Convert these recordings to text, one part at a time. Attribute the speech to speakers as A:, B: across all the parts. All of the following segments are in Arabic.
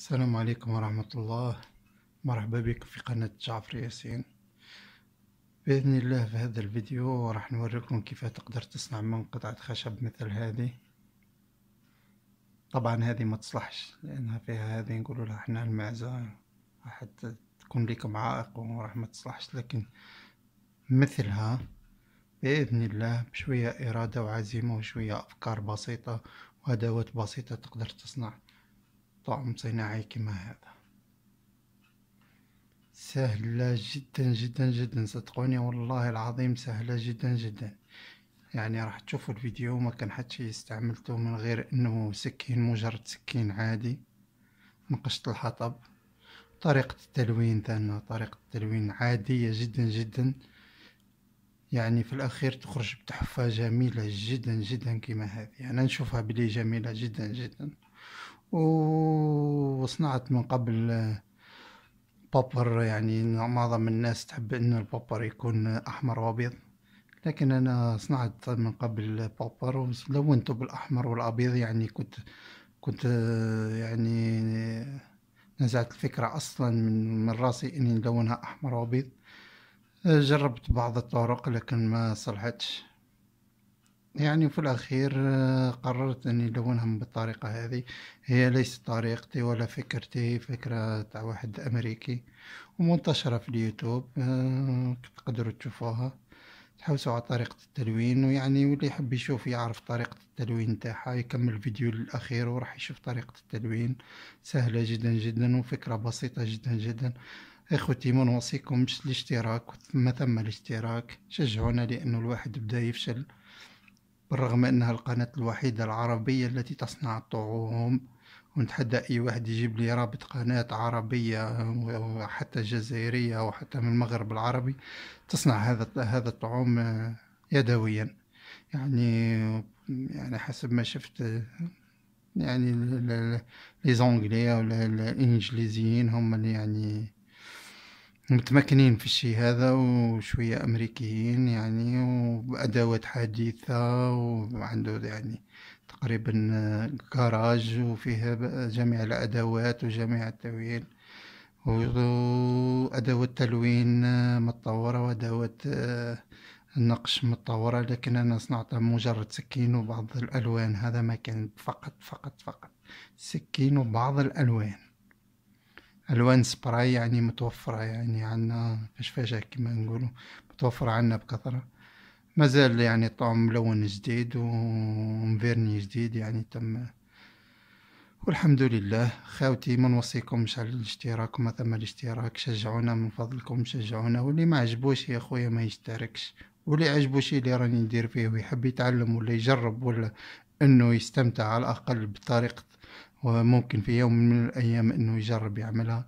A: السلام عليكم ورحمة الله مرحبا بكم في قناة جعفر ياسين بإذن الله في هذا الفيديو راح نوريكم كيف تقدر تصنع من قطعة خشب مثل هذه طبعا هذه ما تصلحش لأنها فيها هذه نقولوا لها احنا المعزة راح تكون لكم عائق وراح ما تصلحش لكن مثلها بإذن الله بشوية إرادة وعزيمة وشوية أفكار بسيطة وأدوات بسيطة تقدر تصنع طعم صناعي كما هذا سهلة جدا جدا جدا صدقوني والله العظيم سهلة جدا جدا يعني راح تشوفوا الفيديو ما كان حتى استعملته من غير انه سكين مجرد سكين عادي من قشط الحطب طريقة التلوين ثانا طريقة التلوين عادية جدا جدا يعني في الأخير تخرج بتحفة جميلة جدا جدا كما هذه أنا نشوفها بلي جميلة جدا جدا وصنعت من قبل بوبر يعني معظم الناس تحب أن البوبر يكون أحمر وأبيض لكن أنا صنعت من قبل بوبر ولونته بالأحمر والأبيض يعني كنت كنت يعني نزعت الفكرة أصلا من, من راسي إني نلونها أحمر وأبيض جربت بعض الطرق لكن ما صلحتش يعني في الأخير آه، قررت أني أدونهم بالطريقة هذه هي ليست طريقتي ولا فكرتي فكرة تاع واحد أمريكي ومنتشرة في اليوتيوب آه، تقدروا تشوفوها تحوسوا على طريقة التلوين ويعني واللي يحب يشوف يعرف طريقة التلوين تاعها يكمل الفيديو للأخير وراح يشوف طريقة التلوين سهلة جدا جدا وفكرة بسيطة جدا جدا اخوتي ما نوصيكمش الاشتراك ما ثم الاشتراك شجعونا لأنه الواحد بدا يفشل بالرغم أنها القناة الوحيدة العربية التي تصنع الطعوم ونتحدى أي واحد يجيب لي رابط قناة عربية حتى جزائرية أو حتى من المغرب العربي تصنع هذا هذا الطعوم آه، يدويا يعني يعني حسب ما شفت يعني لي زونغلي ولا الانجليزيين هم اللي يعني متمكنين في الشيء هذا وشوية أمريكيين يعني وأدوات حديثة وعنده يعني تقريبا كراج وفيها جميع الأدوات وجميع التوين وأدوات تلوين متطورة وأدوات النقش متطورة لكن أنا صنعتها مجرد سكين وبعض الألوان هذا ما كان فقط فقط فقط سكين وبعض الألوان الوان سبراي يعني متوفره يعني عنا فاش فاشا كما نقولوا متوفره عنا بكثره مازال يعني طعم ملون جديد ومفيرني جديد يعني تم والحمد لله خاوتي ما نوصيكمش على الاشتراك ما ثم الاشتراك شجعونا من فضلكم شجعونا واللي ما عجبوش يا خويا ما يشتركش واللي عجبو شي اللي راني ندير فيه ويحب يتعلم ولا يجرب ولا انه يستمتع على الاقل بطريقه وممكن في يوم من الأيام أنه يجرب يعملها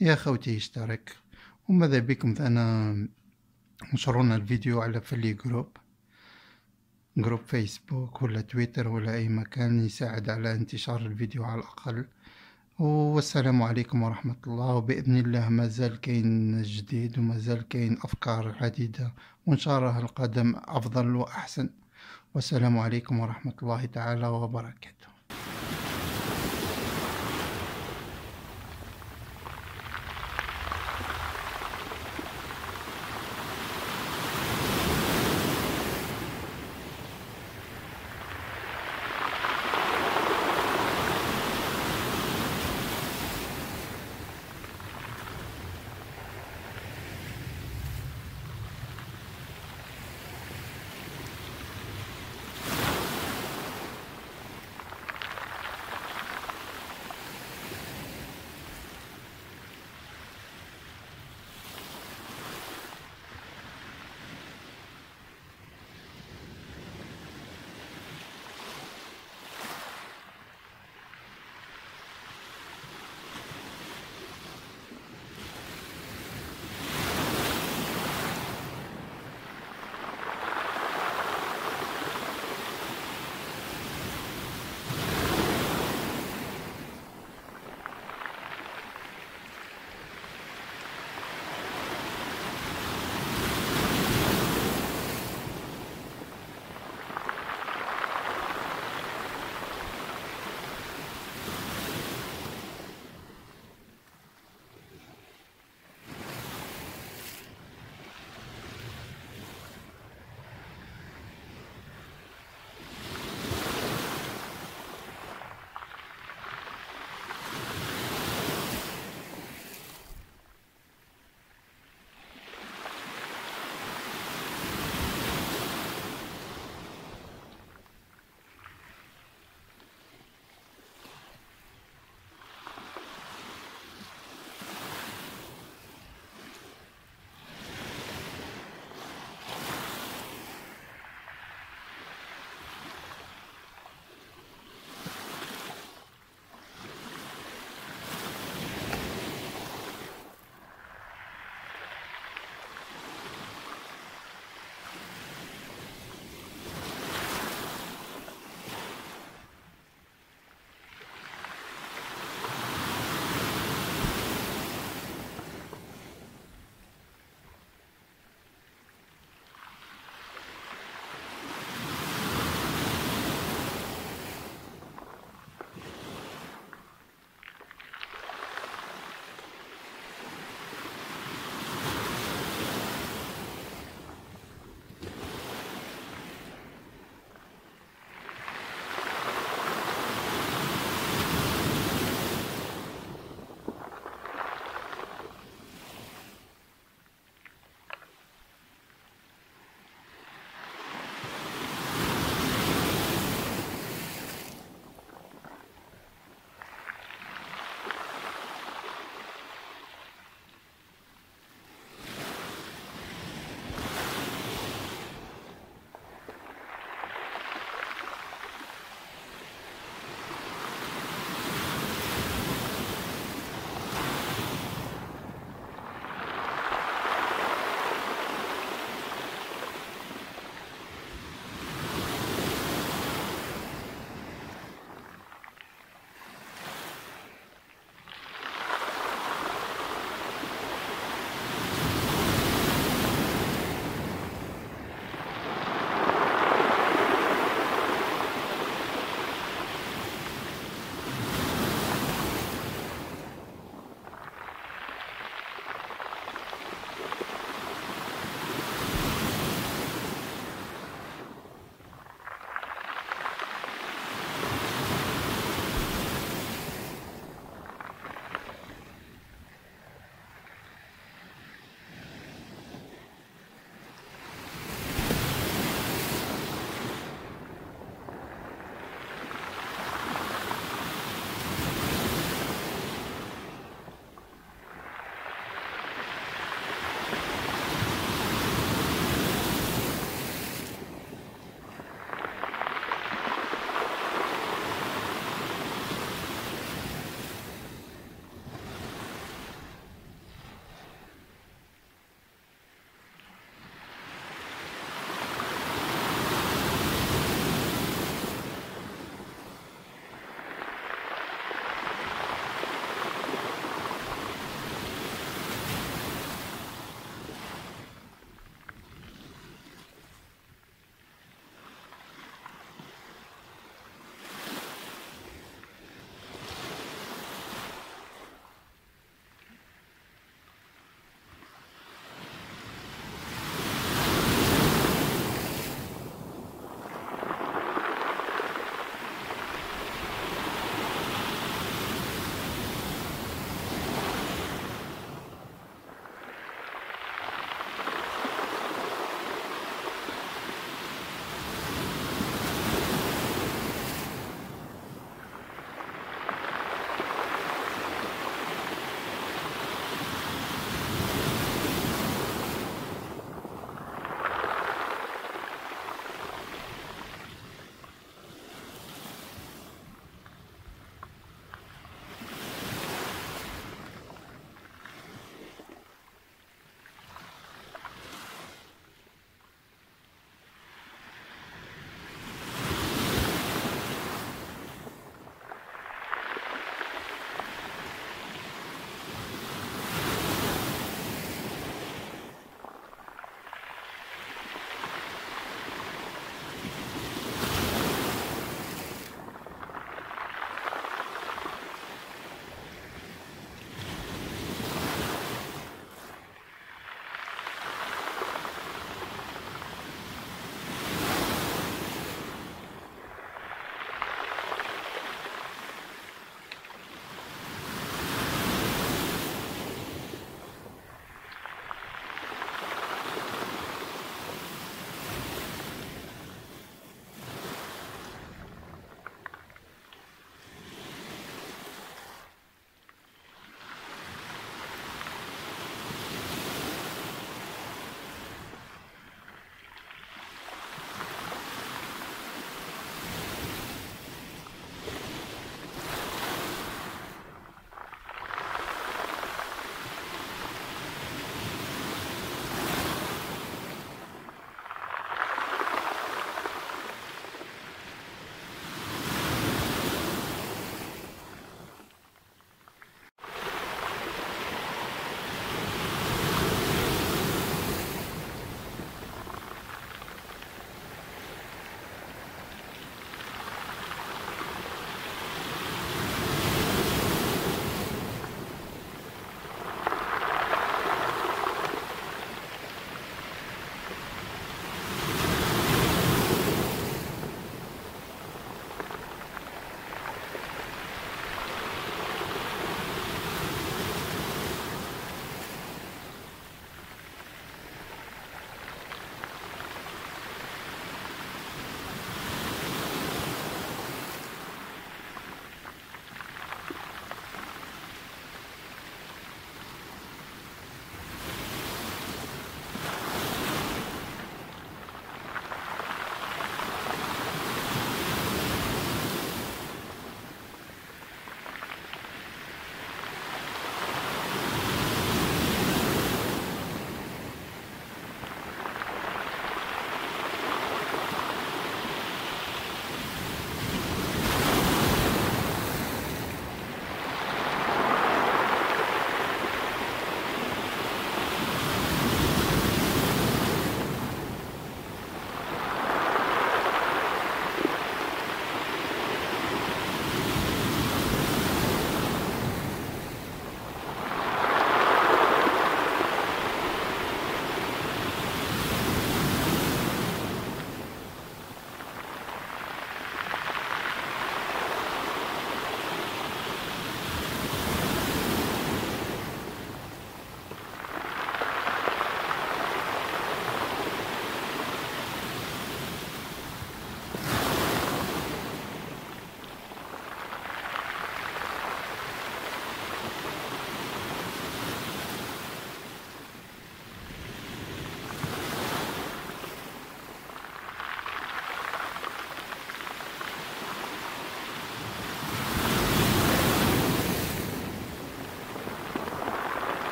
A: يا خوتي يشترك وماذا بكم أنا نشرونا الفيديو على فلي جروب جروب فيسبوك ولا تويتر ولا أي مكان يساعد على انتشار الفيديو على الأقل والسلام عليكم ورحمة الله وبإذن الله مازال كاين جديد ومازال كاين أفكار عديدة وإن شاء الله القدم أفضل وأحسن والسلام عليكم ورحمة الله تعالى وبركاته